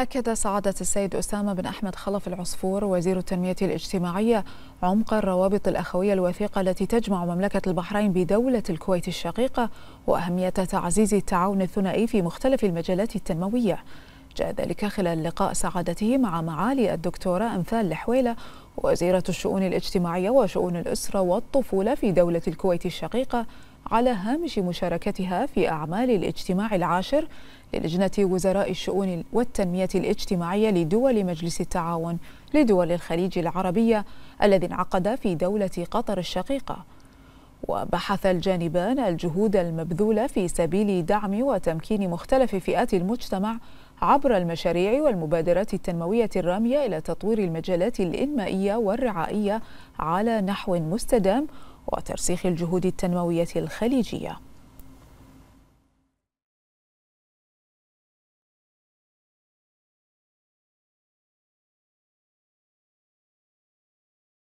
أكد سعادة السيد أسامة بن أحمد خلف العصفور وزير التنمية الاجتماعية عمق الروابط الأخوية الوثيقة التي تجمع مملكة البحرين بدولة الكويت الشقيقة وأهمية تعزيز التعاون الثنائي في مختلف المجالات التنموية جاء ذلك خلال لقاء سعادته مع معالي الدكتورة أمثال الحويلة وزيرة الشؤون الاجتماعية وشؤون الأسرة والطفولة في دولة الكويت الشقيقة على هامش مشاركتها في أعمال الاجتماع العاشر للجنة وزراء الشؤون والتنمية الاجتماعية لدول مجلس التعاون لدول الخليج العربية الذي انعقد في دولة قطر الشقيقة وبحث الجانبان الجهود المبذولة في سبيل دعم وتمكين مختلف فئات المجتمع عبر المشاريع والمبادرات التنموية الرامية إلى تطوير المجالات الإنمائية والرعائية على نحو مستدام وترسيخ الجهود التنموية الخليجية